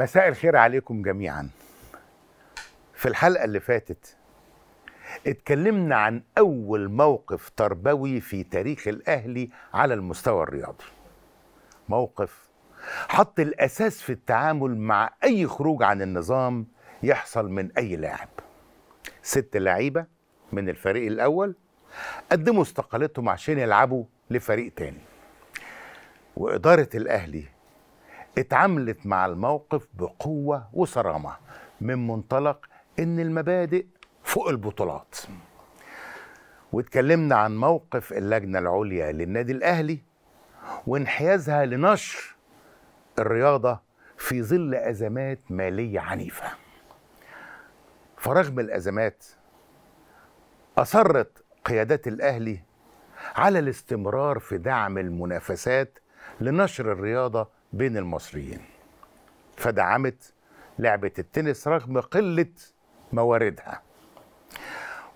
مساء الخير عليكم جميعا في الحلقة اللي فاتت اتكلمنا عن أول موقف تربوي في تاريخ الأهلي على المستوى الرياضي موقف حط الأساس في التعامل مع أي خروج عن النظام يحصل من أي لاعب ست لعيبة من الفريق الأول قدموا استقالتهم عشان يلعبوا لفريق تاني وإدارة الأهلي اتعاملت مع الموقف بقوة وصرامة من منطلق ان المبادئ فوق البطولات واتكلمنا عن موقف اللجنة العليا للنادي الأهلي وانحيازها لنشر الرياضة في ظل أزمات مالية عنيفة فرغم الأزمات أصرت قيادات الأهلي على الاستمرار في دعم المنافسات لنشر الرياضة بين المصريين فدعمت لعبة التنس رغم قلة مواردها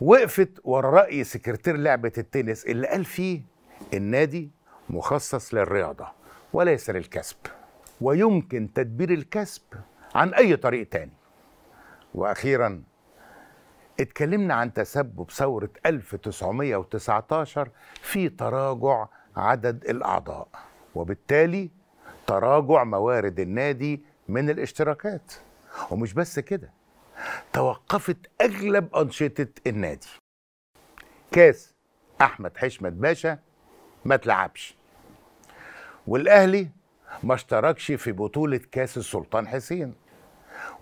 وقفت ورا رأي سكرتير لعبة التنس اللي قال فيه النادي مخصص للرياضة وليس للكسب ويمكن تدبير الكسب عن أي طريق تاني وأخيرا اتكلمنا عن تسبب ثورة 1919 في تراجع عدد الأعضاء وبالتالي تراجع موارد النادي من الاشتراكات ومش بس كده توقفت اغلب انشطه النادي كاس احمد حشمت باشا ما تلعبش والاهلي ما اشتركش في بطوله كاس السلطان حسين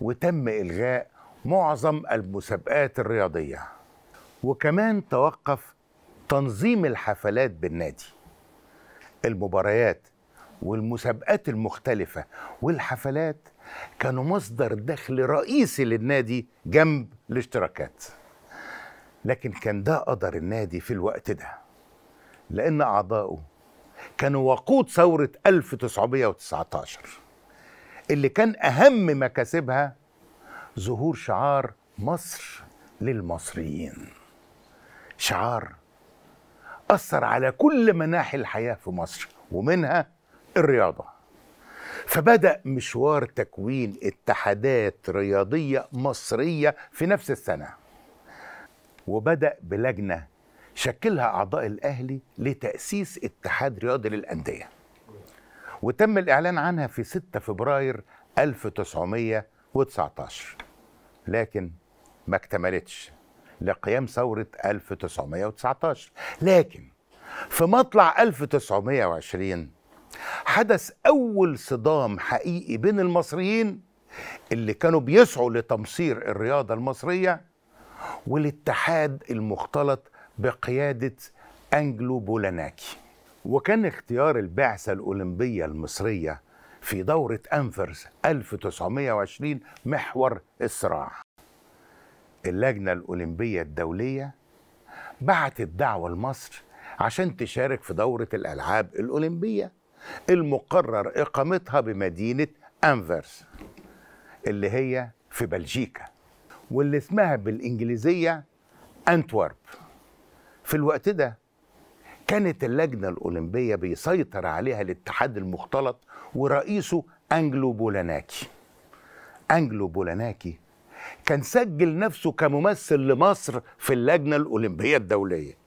وتم الغاء معظم المسابقات الرياضيه وكمان توقف تنظيم الحفلات بالنادي المباريات والمسابقات المختلفة والحفلات كانوا مصدر دخل رئيسي للنادي جنب الاشتراكات لكن كان ده قدر النادي في الوقت ده لأن أعضائه كانوا وقود ثورة 1919 اللي كان أهم مكاسبها ظهور شعار مصر للمصريين شعار أثر على كل مناحي الحياة في مصر ومنها الرياضة فبدأ مشوار تكوين اتحادات رياضية مصرية في نفس السنة وبدأ بلجنة شكلها أعضاء الأهلي لتأسيس اتحاد رياضي للأندية وتم الإعلان عنها في 6 فبراير 1919 لكن ما اكتملتش لقيام ثورة 1919 لكن في مطلع 1920 حدث أول صدام حقيقي بين المصريين اللي كانوا بيسعوا لتمصير الرياضة المصرية والاتحاد المختلط بقيادة أنجلو بولاناكي وكان اختيار البعثة الأولمبية المصرية في دورة أنفرس 1920 محور الصراع اللجنة الأولمبية الدولية بعتت دعوة لمصر عشان تشارك في دورة الألعاب الأولمبية المقرر إقامتها بمدينة أنفرس اللي هي في بلجيكا واللي اسمها بالإنجليزية أنتورب في الوقت ده كانت اللجنة الأولمبية بيسيطر عليها الاتحاد المختلط ورئيسه أنجلو بولاناكي أنجلو بولاناكي كان سجل نفسه كممثل لمصر في اللجنة الأولمبية الدولية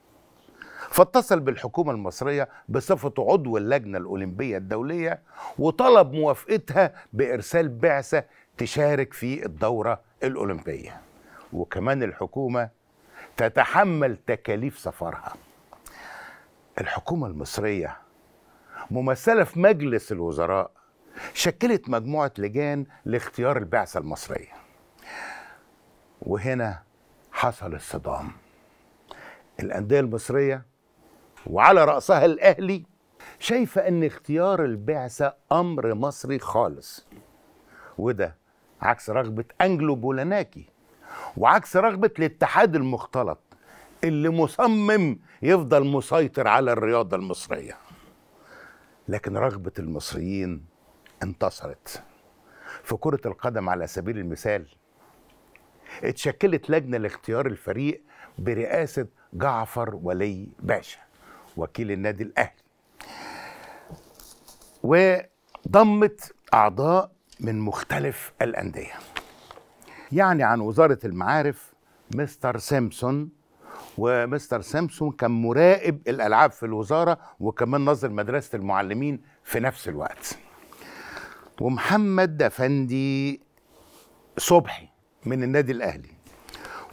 فاتصل بالحكومة المصرية بصفته عضو اللجنة الأولمبية الدولية وطلب موافقتها بإرسال بعثة تشارك في الدورة الأولمبية وكمان الحكومة تتحمل تكاليف سفرها الحكومة المصرية ممثلة في مجلس الوزراء شكلت مجموعة لجان لاختيار البعثة المصرية وهنا حصل الصدام الأندية المصرية وعلى رأسها الأهلي شايفة أن اختيار البعثة أمر مصري خالص وده عكس رغبة أنجلو بولاناكي وعكس رغبة الاتحاد المختلط اللي مصمم يفضل مسيطر على الرياضة المصرية لكن رغبة المصريين انتصرت في كرة القدم على سبيل المثال اتشكلت لجنة لاختيار الفريق برئاسة جعفر ولي باشا وكيل النادي الاهلي وضمت اعضاء من مختلف الانديه يعني عن وزاره المعارف مستر سيمسون ومستر سامسون كان مراقب الالعاب في الوزاره وكمان نظر مدرسه المعلمين في نفس الوقت ومحمد افندي صبحي من النادي الاهلي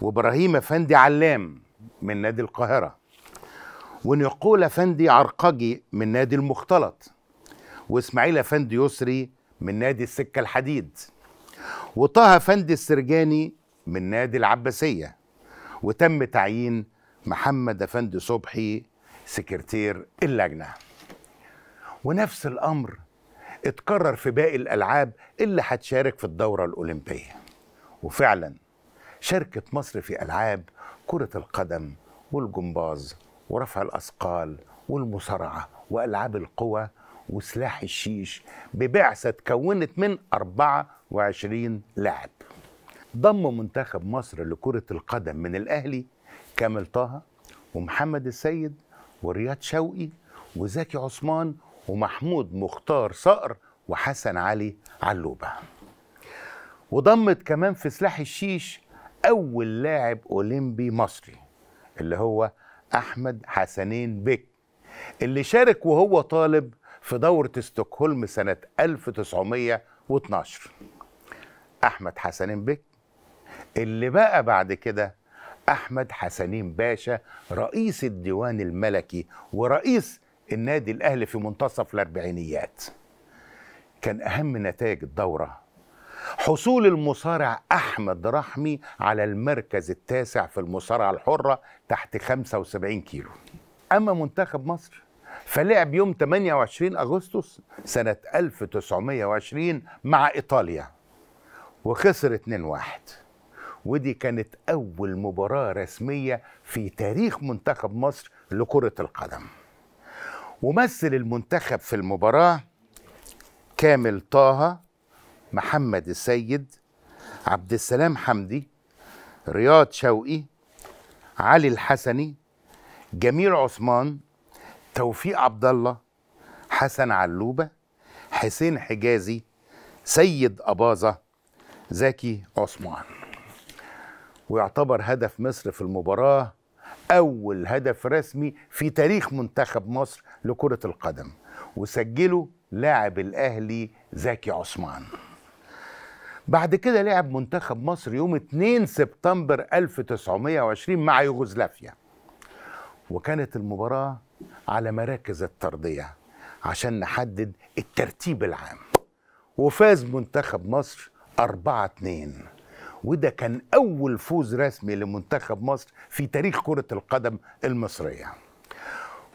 وابراهيم افندي علام من نادي القاهره ونعقول افندي عرقجي من نادي المختلط واسماعيل افندي يسري من نادي السكه الحديد وطه افندي السرجاني من نادي العباسيه وتم تعيين محمد افندي صبحي سكرتير اللجنه ونفس الامر اتكرر في باقي الالعاب اللي هتشارك في الدوره الاولمبيه وفعلا شاركت مصر في العاب كره القدم والجمباز ورفع الأثقال والمصارعة وألعاب القوى وسلاح الشيش ببعثة تكونت من 24 لاعب ضم منتخب مصر لكرة القدم من الأهلي كامل طه ومحمد السيد ورياض شوقي وزكي عثمان ومحمود مختار صقر وحسن علي علوبة وضمت كمان في سلاح الشيش أول لاعب أولمبي مصري اللي هو أحمد حسنين بك اللي شارك وهو طالب في دورة ستوكهولم سنة 1912 أحمد حسنين بك اللي بقى بعد كده أحمد حسنين باشا رئيس الديوان الملكي ورئيس النادي الأهلي في منتصف الأربعينيات كان أهم نتائج الدورة حصول المصارع أحمد رحمي على المركز التاسع في المصارعة الحرة تحت 75 كيلو أما منتخب مصر فلعب يوم 28 أغسطس سنة 1920 مع إيطاليا وخسر 2-1 ودي كانت أول مباراة رسمية في تاريخ منتخب مصر لكرة القدم ومثل المنتخب في المباراة كامل طه محمد السيد عبد السلام حمدي رياض شوقي علي الحسني جميل عثمان توفيق عبد الله حسن علوبه حسين حجازي سيد اباظه زكي عثمان ويعتبر هدف مصر في المباراه اول هدف رسمي في تاريخ منتخب مصر لكره القدم وسجله لاعب الاهلي زكي عثمان بعد كده لعب منتخب مصر يوم 2 سبتمبر 1920 مع يوغوسلافيا وكانت المباراة على مراكز التردية عشان نحدد الترتيب العام وفاز منتخب مصر 4 2 وده كان أول فوز رسمي لمنتخب مصر في تاريخ كرة القدم المصرية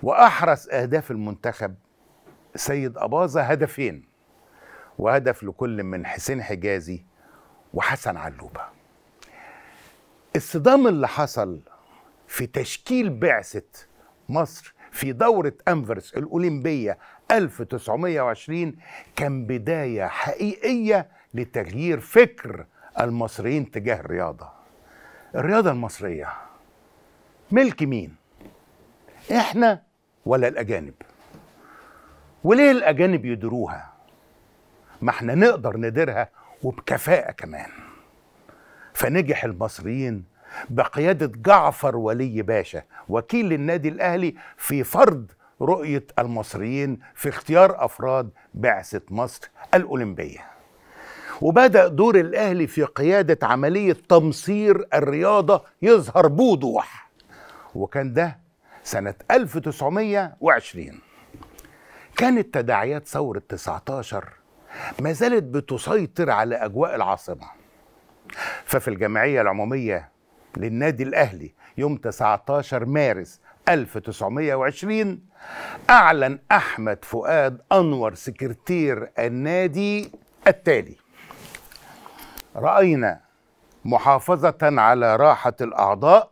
وأحرز أهداف المنتخب سيد أباظة هدفين وهدف لكل من حسين حجازي وحسن علوبة الصدام اللي حصل في تشكيل بعثة مصر في دورة أنفرس الأولمبية 1920 كان بداية حقيقية لتغيير فكر المصريين تجاه الرياضة الرياضة المصرية ملك مين؟ احنا ولا الأجانب؟ وليه الأجانب يدروها؟ ما احنا نقدر نديرها وبكفاءة كمان فنجح المصريين بقيادة جعفر ولي باشا وكيل النادي الأهلي في فرض رؤية المصريين في اختيار أفراد بعثة مصر الأولمبية وبدأ دور الأهلي في قيادة عملية تمصير الرياضة يظهر بوضوح وكان ده سنة 1920 كانت تداعيات ثورة 19 ما زالت بتسيطر على أجواء العاصمة ففي الجمعية العمومية للنادي الأهلي يوم 19 مارس 1920 أعلن أحمد فؤاد أنور سكرتير النادي التالي رأينا محافظة على راحة الأعضاء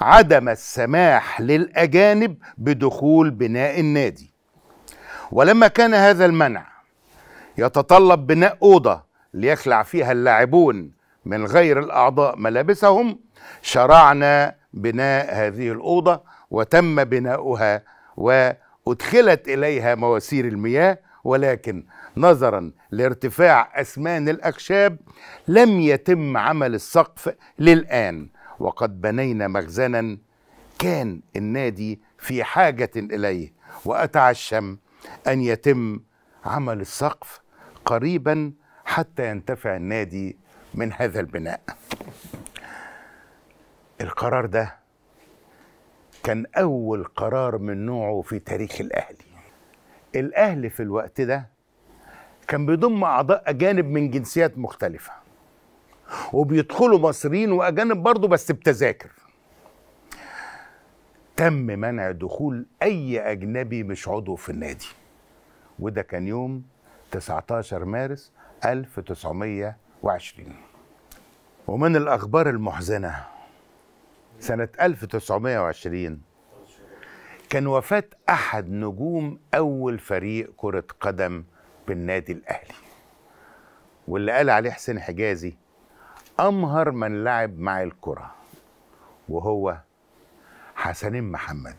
عدم السماح للأجانب بدخول بناء النادي ولما كان هذا المنع يتطلب بناء أوضة ليخلع فيها اللاعبون من غير الأعضاء ملابسهم شرعنا بناء هذه الأوضة وتم بناؤها وأدخلت إليها مواسير المياه ولكن نظرا لارتفاع أسمان الأخشاب لم يتم عمل السقف للآن وقد بنينا مخزنا كان النادي في حاجة إليه وأتعشم أن يتم عمل السقف قريبا حتى ينتفع النادي من هذا البناء القرار ده كان أول قرار من نوعه في تاريخ الأهلي الأهلي في الوقت ده كان بيضم أعضاء أجانب من جنسيات مختلفة وبيدخلوا مصريين وأجانب برضه بس بتذاكر تم منع دخول أي أجنبي مش عضو في النادي وده كان يوم 19 مارس 1920 ومن الأخبار المحزنة سنة 1920 كان وفاة أحد نجوم أول فريق كرة قدم بالنادي الأهلي واللي قال عليه حسين حجازي أمهر من لعب مع الكرة وهو حسنين محمد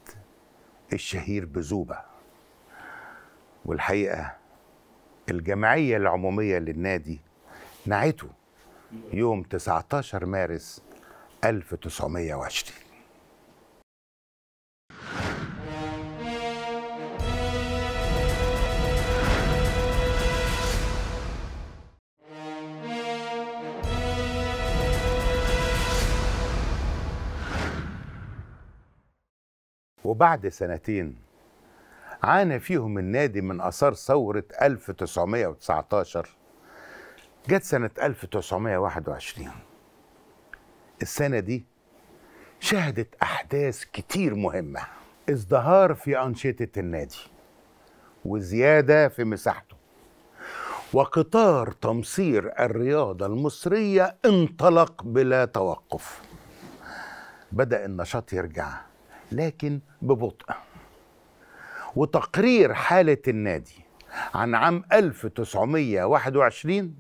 الشهير بزوبة والحقيقة الجمعية العمومية للنادي نعته يوم 19 مارس 1920 وبعد سنتين عانى فيهم النادي من اثار ثوره 1919 جت سنه 1921 السنه دي شهدت احداث كتير مهمه ازدهار في انشطه النادي وزياده في مساحته وقطار تمصير الرياضه المصريه انطلق بلا توقف بدا النشاط يرجع لكن ببطء وتقرير حالة النادي عن عام 1921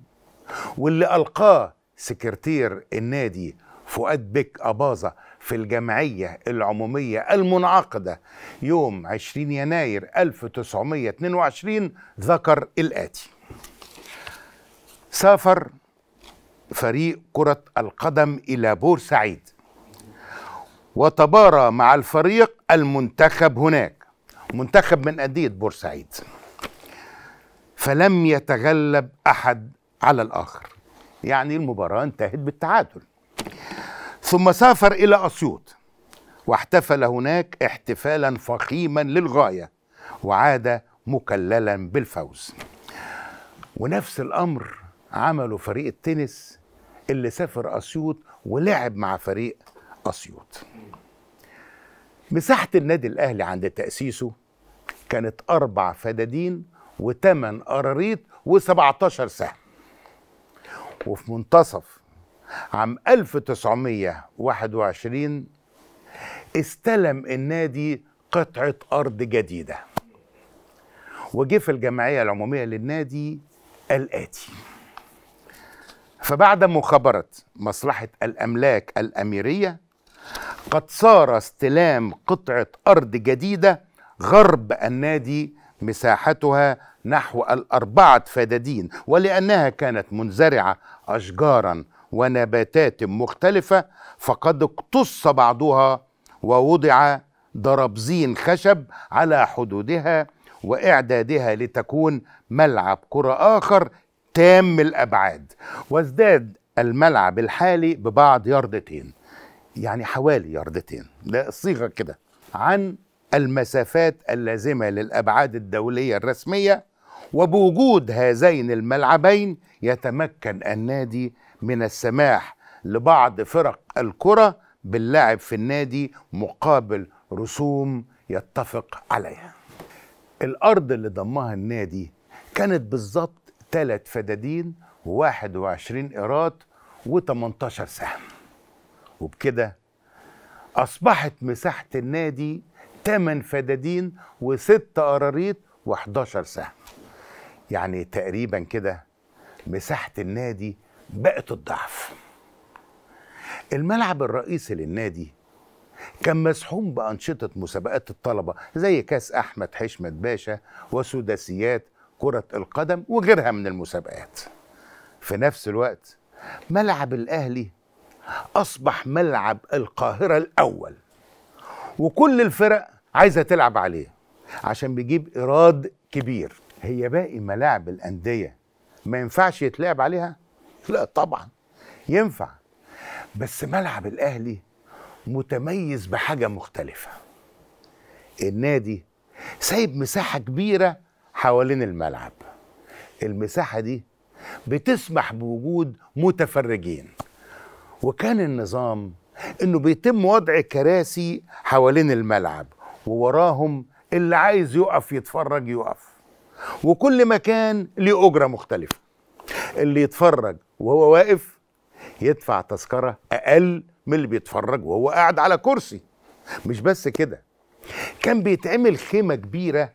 واللي ألقاه سكرتير النادي فؤاد بك أباظة في الجمعية العمومية المنعقدة يوم 20 يناير 1922 ذكر الآتي سافر فريق كرة القدم إلى بورسعيد وتبارى مع الفريق المنتخب هناك منتخب من أندية بورسعيد فلم يتغلب أحد على الآخر يعني المباراة انتهت بالتعادل ثم سافر إلى أسيوط واحتفل هناك احتفالا فخيما للغاية وعاد مكللا بالفوز ونفس الأمر عمله فريق التنس اللي سافر أسيوط ولعب مع فريق أسيوط مساحة النادي الأهلي عند تأسيسه كانت أربع فدادين وثمان قراريط و17 سهم وفي منتصف عام 1921 استلم النادي قطعة أرض جديدة وجه في الجمعية العمومية للنادي الآتي فبعد مخابرة مصلحة الأملاك الأميرية قد صار استلام قطعة أرض جديدة غرب النادي مساحتها نحو الأربعة فدادين ولأنها كانت منزرعة أشجارا ونباتات مختلفة فقد اقتص بعضها ووضع دربزين خشب على حدودها وإعدادها لتكون ملعب كرة آخر تام الأبعاد وازداد الملعب الحالي ببعض ياردتين يعني حوالي ياردتين ده صيغه كده عن المسافات اللازمه للابعاد الدوليه الرسميه وبوجود هذين الملعبين يتمكن النادي من السماح لبعض فرق الكره باللعب في النادي مقابل رسوم يتفق عليها الارض اللي ضمها النادي كانت بالظبط ثلاث فدادين و21 ايراد و18 سهم وبكده أصبحت مساحة النادي 8 فدادين و6 قراريط و11 سهم يعني تقريبا كده مساحة النادي بقت الضعف الملعب الرئيسي للنادي كان مسحوم بأنشطة مسابقات الطلبة زي كاس أحمد حشمت باشا وسداسيات كرة القدم وغيرها من المسابقات في نفس الوقت ملعب الأهلي أصبح ملعب القاهرة الأول وكل الفرق عايزة تلعب عليه عشان بيجيب إيراد كبير هي باقي ملاعب الأندية ما ينفعش يتلعب عليها؟ لا طبعا ينفع بس ملعب الأهلي متميز بحاجة مختلفة النادي سايب مساحة كبيرة حوالين الملعب المساحة دي بتسمح بوجود متفرجين وكان النظام انه بيتم وضع كراسي حوالين الملعب ووراهم اللي عايز يقف يتفرج يقف وكل مكان ليه اجره مختلفه اللي يتفرج وهو واقف يدفع تذكره اقل من اللي بيتفرج وهو قاعد على كرسي مش بس كده كان بيتعمل خيمه كبيره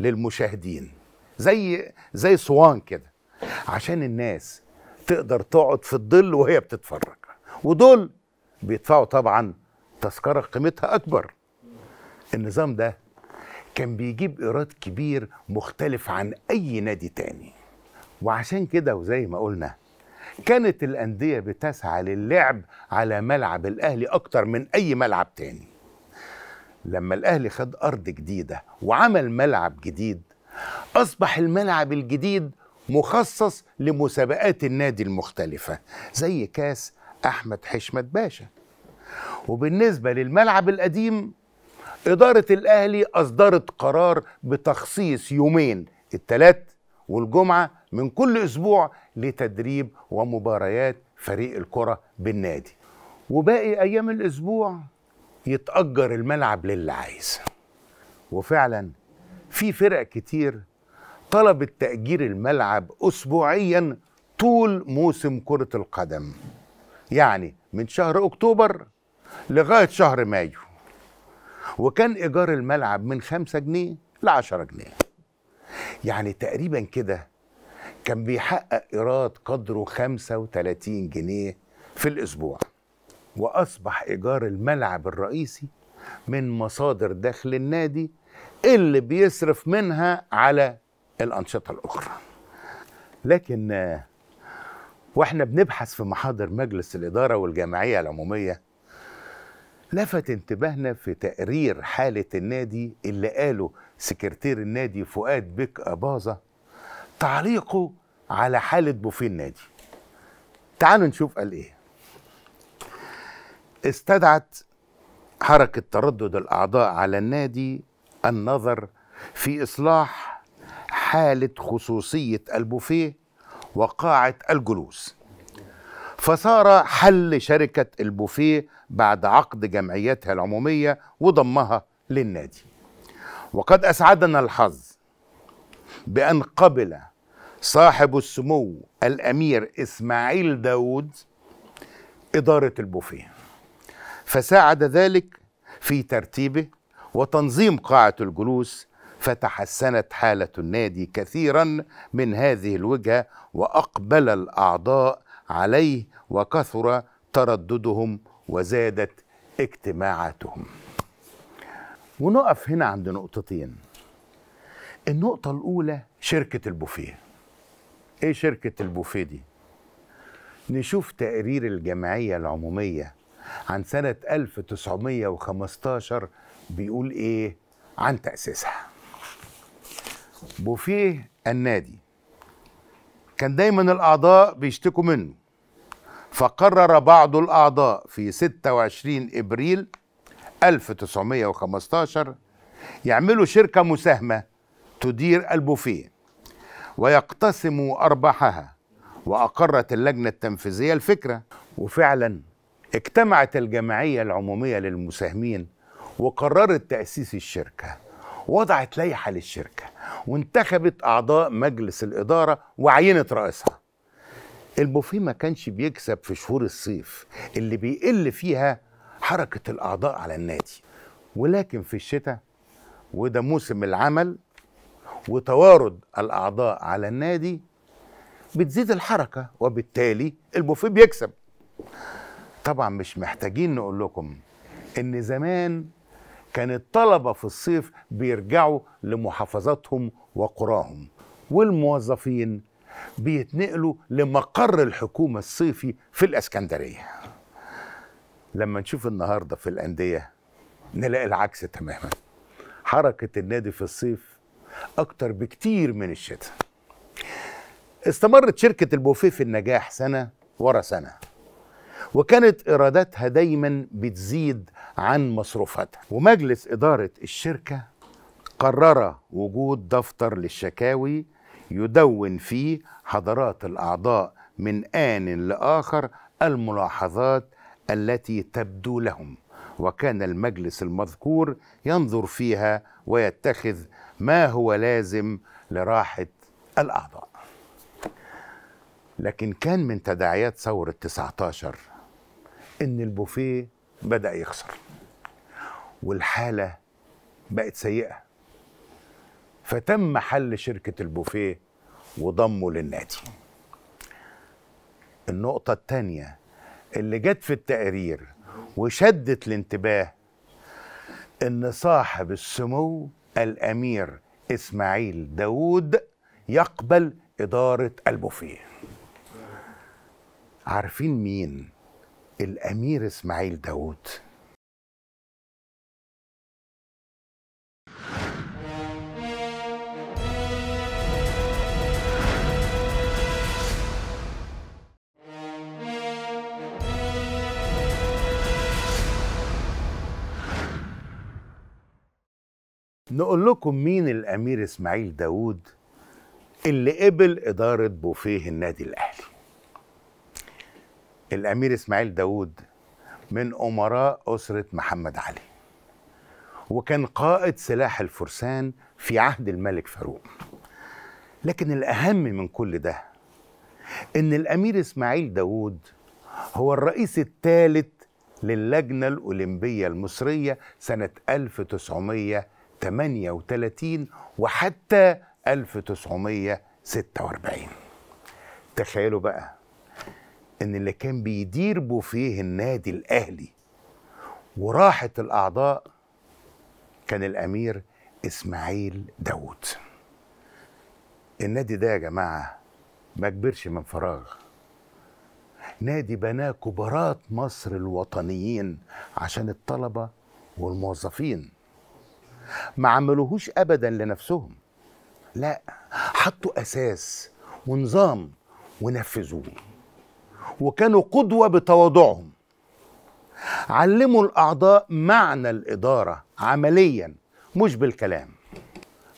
للمشاهدين زي زي صوان كده عشان الناس تقدر تقعد في الظل وهي بتتفرج ودول بيدفعوا طبعا تذكرة قيمتها أكبر النظام ده كان بيجيب إيراد كبير مختلف عن أي نادي تاني وعشان كده وزي ما قلنا كانت الأندية بتسعى للعب على ملعب الأهلي أكتر من أي ملعب تاني لما الأهلي خد أرض جديدة وعمل ملعب جديد أصبح الملعب الجديد مخصص لمسابقات النادي المختلفة زي كاس أحمد حشمت باشا وبالنسبة للملعب القديم إدارة الأهلي أصدرت قرار بتخصيص يومين الثلاث والجمعة من كل أسبوع لتدريب ومباريات فريق الكرة بالنادي وباقي أيام الأسبوع يتأجر الملعب للي عايز وفعلا في فرق كتير طلبت تأجير الملعب أسبوعيا طول موسم كرة القدم يعني من شهر اكتوبر لغايه شهر مايو وكان ايجار الملعب من 5 جنيه ل 10 جنيه يعني تقريبا كده كان بيحقق ايراد قدره 35 جنيه في الاسبوع واصبح ايجار الملعب الرئيسي من مصادر دخل النادي اللي بيصرف منها على الانشطه الاخرى لكن واحنا بنبحث في محاضر مجلس الإدارة والجمعية العمومية لفت انتباهنا في تقرير حالة النادي اللي قاله سكرتير النادي فؤاد بيك أباظة تعليقه على حالة بوفيه النادي تعالوا نشوف قال إيه استدعت حركة تردد الأعضاء على النادي النظر في إصلاح حالة خصوصية البوفيه وقاعة الجلوس فصار حل شركة البوفيه بعد عقد جمعيتها العمومية وضمها للنادي وقد أسعدنا الحظ بأن قبل صاحب السمو الأمير إسماعيل داود إدارة البوفيه فساعد ذلك في ترتيبه وتنظيم قاعة الجلوس فتحسنت حالة النادي كثيرا من هذه الوجهة وأقبل الأعضاء عليه وكثر ترددهم وزادت اجتماعاتهم ونقف هنا عند نقطتين النقطة الأولى شركة البوفيه إيه شركة البوفيه دي؟ نشوف تقرير الجمعية العمومية عن سنة 1915 بيقول إيه عن تأسيسها بوفيه النادي كان دايما الأعضاء بيشتكوا منه فقرر بعض الأعضاء في 26 إبريل 1915 يعملوا شركة مساهمة تدير البوفيه ويقتسموا أرباحها وأقرت اللجنة التنفيذية الفكرة وفعلا اجتمعت الجمعية العمومية للمساهمين وقررت تأسيس الشركة وضعت لائحة للشركة وانتخبت اعضاء مجلس الاداره وعينت رئيسها البوفيه ما كانش بيكسب في شهور الصيف اللي بيقل فيها حركه الاعضاء على النادي ولكن في الشتاء وده موسم العمل وتوارد الاعضاء على النادي بتزيد الحركه وبالتالي البوفيه بيكسب طبعا مش محتاجين نقول لكم ان زمان كان الطلبة في الصيف بيرجعوا لمحافظاتهم وقراهم والموظفين بيتنقلوا لمقر الحكومة الصيفي في الأسكندرية لما نشوف النهاردة في الأندية نلاقي العكس تماما حركة النادي في الصيف أكتر بكتير من الشتاء استمرت شركة البوفيه في النجاح سنة ورا سنة وكانت إيراداتها دايما بتزيد عن مصروفاتها ومجلس إدارة الشركة قرر وجود دفتر للشكاوي يدون فيه حضرات الأعضاء من آن لآخر الملاحظات التي تبدو لهم وكان المجلس المذكور ينظر فيها ويتخذ ما هو لازم لراحة الأعضاء لكن كان من تداعيات ثورة 19 إن البوفيه بدأ يخسر والحالة بقت سيئة فتم حل شركة البوفيه وضمه للنادي النقطة الثانية اللي جت في التقرير وشدت الانتباه ان صاحب السمو الامير اسماعيل داوود يقبل اداره البوفيه عارفين مين الامير اسماعيل داوود نقول لكم مين الامير اسماعيل داوود اللي قبل اداره بوفيه النادي الاهلي الامير اسماعيل داوود من امراء اسره محمد علي وكان قائد سلاح الفرسان في عهد الملك فاروق لكن الاهم من كل ده ان الامير اسماعيل داوود هو الرئيس الثالث للجنة الأولمبية المصرية سنة 1938 وحتى 1946 تخيلوا بقى ان اللي كان بيدير بوفيه النادي الاهلي وراحت الاعضاء كان الامير اسماعيل داوود النادي ده يا جماعه ما كبرش من فراغ نادي بناه كبارات مصر الوطنيين عشان الطلبه والموظفين ما عملوهوش ابدا لنفسهم لا حطوا اساس ونظام ونفذوه وكانوا قدوة بتواضعهم علموا الأعضاء معنى الإدارة عمليا مش بالكلام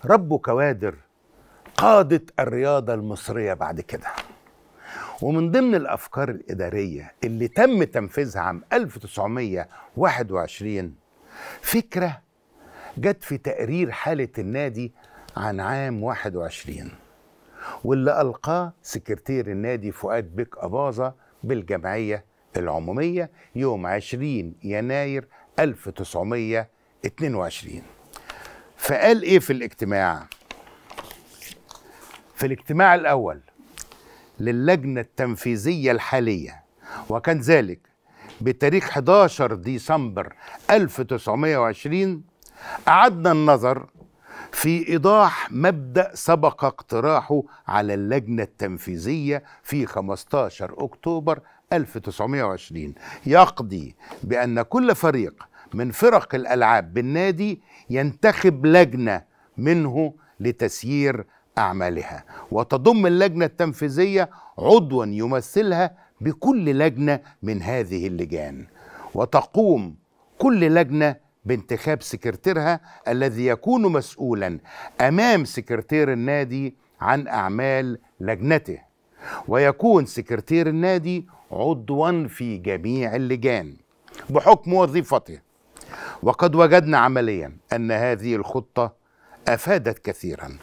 ربوا كوادر قادت الرياضة المصرية بعد كده ومن ضمن الأفكار الإدارية اللي تم تنفيذها عام 1921 فكرة جت في تقرير حالة النادي عن عام 21 واللي ألقاه سكرتير النادي فؤاد بيك أباظة بالجمعية العمومية يوم 20 يناير 1922 فقال إيه في الاجتماع؟ في الاجتماع الأول للجنة التنفيذية الحالية وكان ذلك بتاريخ 11 ديسمبر 1920 أعدنا النظر في إيضاح مبدأ سبق اقتراحه على اللجنة التنفيذية في 15 أكتوبر 1920 يقضي بأن كل فريق من فرق الألعاب بالنادي ينتخب لجنة منه لتسيير أعمالها وتضم اللجنة التنفيذية عضوا يمثلها بكل لجنة من هذه اللجان وتقوم كل لجنة بانتخاب سكرتيرها الذي يكون مسؤولا امام سكرتير النادي عن اعمال لجنته ويكون سكرتير النادي عضوا في جميع اللجان بحكم وظيفته وقد وجدنا عمليا ان هذه الخطه افادت كثيرا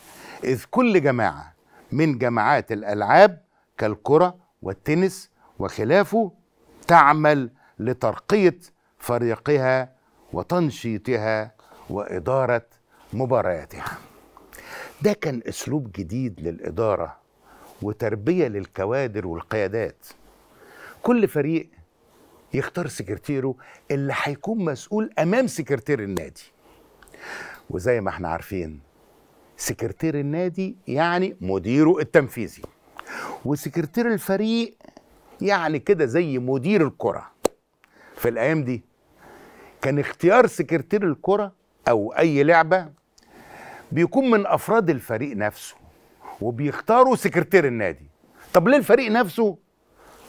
اذ كل جماعه من جماعات الالعاب كالكره والتنس وخلافه تعمل لترقيه فريقها وتنشيطها وإدارة مبارياتها ده كان أسلوب جديد للإدارة وتربية للكوادر والقيادات كل فريق يختار سكرتيره اللي هيكون مسؤول أمام سكرتير النادي وزي ما احنا عارفين سكرتير النادي يعني مديره التنفيذي وسكرتير الفريق يعني كده زي مدير الكرة في الأيام دي كان اختيار سكرتير الكرة أو أي لعبة بيكون من أفراد الفريق نفسه وبيختاروا سكرتير النادي طب ليه الفريق نفسه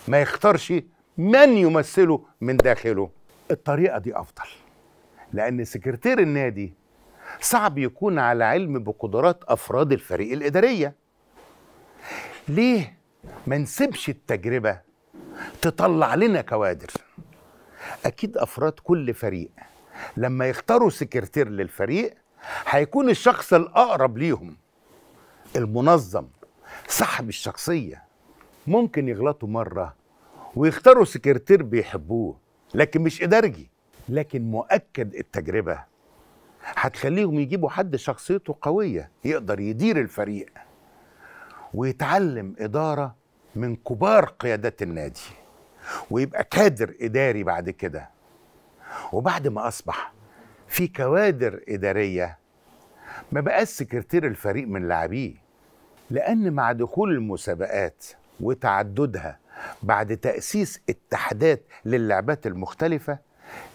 ما يختارش من يمثله من داخله الطريقة دي أفضل لأن سكرتير النادي صعب يكون على علم بقدرات أفراد الفريق الإدارية ليه ما نسيبش التجربة تطلع لنا كوادر اكيد افراد كل فريق لما يختاروا سكرتير للفريق هيكون الشخص الاقرب ليهم المنظم صاحب الشخصيه ممكن يغلطوا مره ويختاروا سكرتير بيحبوه لكن مش ادارجي لكن مؤكد التجربه هتخليهم يجيبوا حد شخصيته قويه يقدر يدير الفريق ويتعلم اداره من كبار قيادات النادي ويبقى كادر إداري بعد كده وبعد ما أصبح في كوادر إدارية ما بقاش سكرتير الفريق من لاعبيه لأن مع دخول المسابقات وتعددها بعد تأسيس اتحادات للعبات المختلفة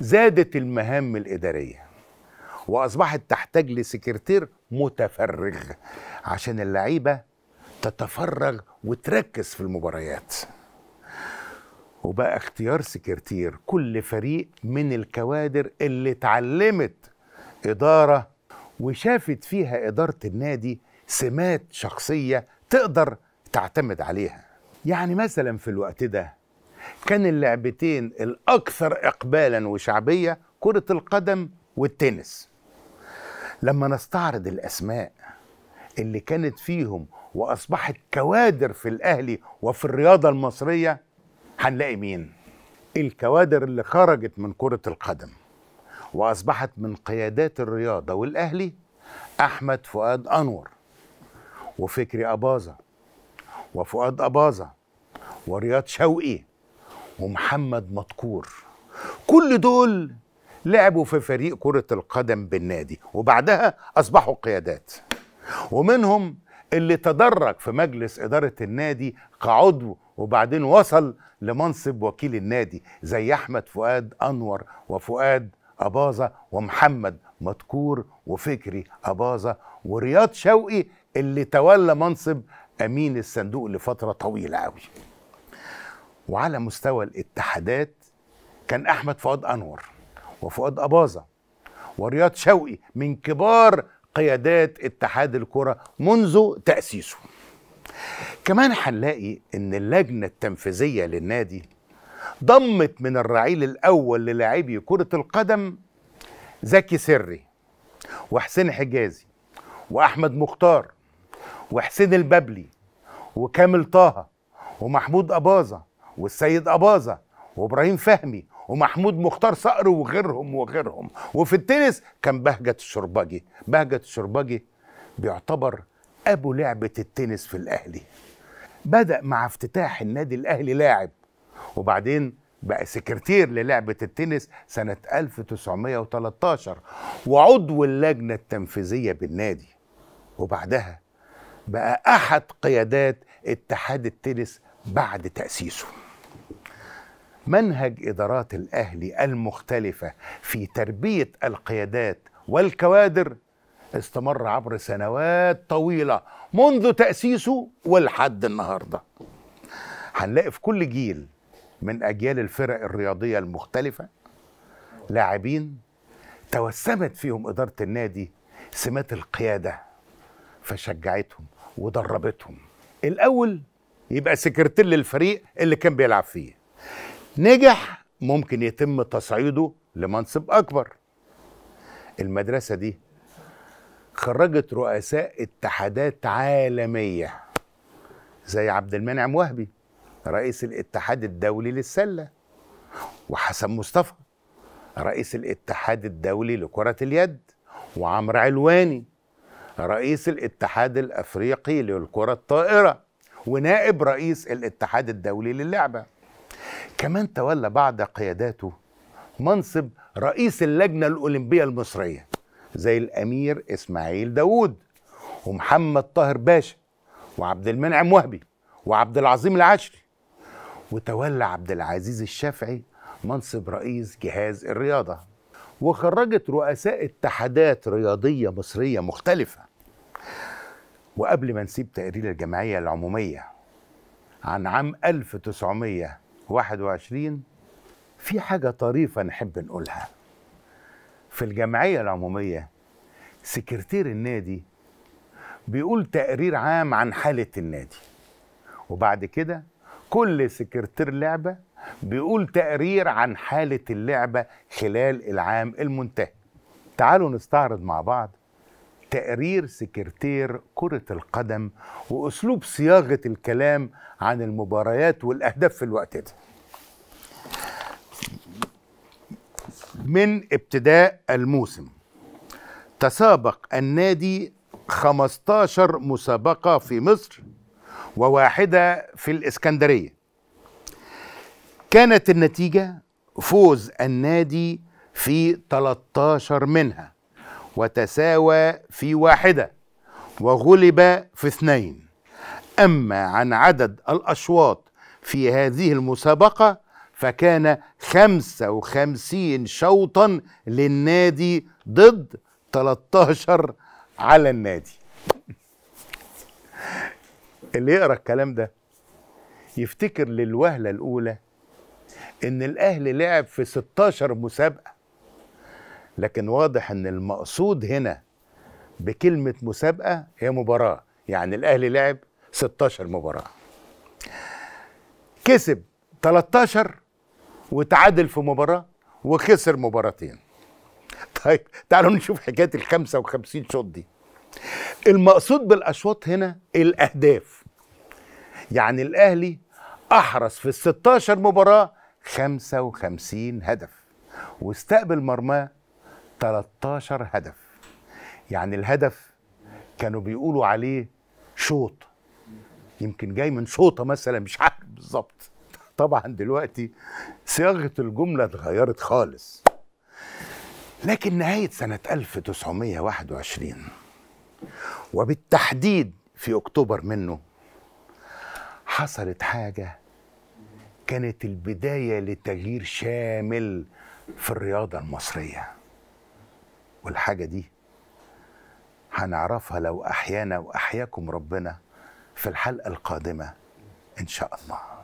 زادت المهام الإدارية وأصبحت تحتاج لسكرتير متفرغ عشان اللعيبة تتفرغ وتركز في المباريات وبقى اختيار سكرتير كل فريق من الكوادر اللي اتعلمت إدارة وشافت فيها إدارة النادي سمات شخصية تقدر تعتمد عليها يعني مثلا في الوقت ده كان اللعبتين الأكثر إقبالا وشعبية كرة القدم والتنس لما نستعرض الأسماء اللي كانت فيهم وأصبحت كوادر في الأهلي وفي الرياضة المصرية هنلاقي مين الكوادر اللي خرجت من كرة القدم وأصبحت من قيادات الرياضة والأهلي أحمد فؤاد أنور وفكري أباظة وفؤاد أباظة ورياض شوقي ومحمد مدكور كل دول لعبوا في فريق كرة القدم بالنادي وبعدها أصبحوا قيادات ومنهم اللي تدرج في مجلس إدارة النادي كعضو وبعدين وصل لمنصب وكيل النادي زي احمد فؤاد انور وفؤاد اباظه ومحمد مدكور وفكري اباظه ورياض شوقي اللي تولى منصب امين الصندوق لفتره طويله قوي وعلى مستوى الاتحادات كان احمد فؤاد انور وفؤاد اباظه ورياض شوقي من كبار قيادات اتحاد الكره منذ تاسيسه كمان هنلاقي ان اللجنه التنفيذيه للنادي ضمت من الرعيل الاول للاعبي كره القدم زكي سري وحسين حجازي واحمد مختار وحسين البابلي وكامل طه ومحمود اباظه والسيد اباظه وابراهيم فهمي ومحمود مختار صقر وغيرهم وغيرهم وفي التنس كان بهجت الشرباجي بهجت الشرباجي بيعتبر ابو لعبه التنس في الاهلي بدأ مع افتتاح النادي الأهلي لاعب وبعدين بقى سكرتير للعبة التنس سنة 1913 وعضو اللجنة التنفيذية بالنادي وبعدها بقى أحد قيادات اتحاد التنس بعد تأسيسه منهج إدارات الأهلي المختلفة في تربية القيادات والكوادر استمر عبر سنوات طويلة منذ تأسيسه ولحد النهاردة هنلاقي في كل جيل من أجيال الفرق الرياضية المختلفة لاعبين توسمت فيهم إدارة النادي سمات القيادة فشجعتهم ودربتهم الأول يبقى سكرتير للفريق اللي كان بيلعب فيه نجح ممكن يتم تصعيده لمنصب أكبر المدرسة دي خرجت رؤساء اتحادات عالمية زي عبد المنعم وهبي رئيس الاتحاد الدولي للسلة وحسن مصطفى رئيس الاتحاد الدولي لكرة اليد وعمرو علواني رئيس الاتحاد الافريقي للكرة الطائرة ونائب رئيس الاتحاد الدولي للعبة كمان تولى بعد قياداته منصب رئيس اللجنة الأولمبية المصرية زي الامير اسماعيل داوود ومحمد طاهر باشا وعبد المنعم وهبي وعبد العظيم العشري وتولى عبد العزيز الشافعي منصب رئيس جهاز الرياضة وخرجت رؤساء اتحادات رياضية مصرية مختلفة وقبل ما نسيب تقرير الجمعية العمومية عن عام 1921 في حاجة طريفة نحب نقولها في الجمعية العمومية سكرتير النادي بيقول تقرير عام عن حالة النادي وبعد كده كل سكرتير لعبة بيقول تقرير عن حالة اللعبة خلال العام المنتهي تعالوا نستعرض مع بعض تقرير سكرتير كرة القدم وأسلوب صياغة الكلام عن المباريات والأهداف في الوقت ده من ابتداء الموسم تسابق النادي 15 مسابقة في مصر وواحدة في الإسكندرية كانت النتيجة فوز النادي في 13 منها وتساوى في واحدة وغلب في اثنين أما عن عدد الأشواط في هذه المسابقة فكان خمسة وخمسين شوطا للنادي ضد 13 على النادي اللي يقرأ الكلام ده يفتكر للوهلة الأولى إن الأهلي لعب في 16 مسابقة لكن واضح إن المقصود هنا بكلمة مسابقة هي مباراة يعني الأهلي لعب 16 مباراة كسب 13 وتعادل في مباراه وخسر مباراتين طيب تعالوا نشوف حكايه ال 55 شوط دي المقصود بالاشواط هنا الاهداف يعني الاهلي احرز في ال 16 مباراه 55 هدف واستقبل مرماه 13 هدف يعني الهدف كانوا بيقولوا عليه شوط يمكن جاي من شوطه مثلا مش عارف بالظبط طبعا دلوقتي صياغه الجمله اتغيرت خالص لكن نهايه سنه 1921 وبالتحديد في اكتوبر منه حصلت حاجه كانت البدايه لتغيير شامل في الرياضه المصريه والحاجه دي هنعرفها لو احيانا واحياكم ربنا في الحلقه القادمه ان شاء الله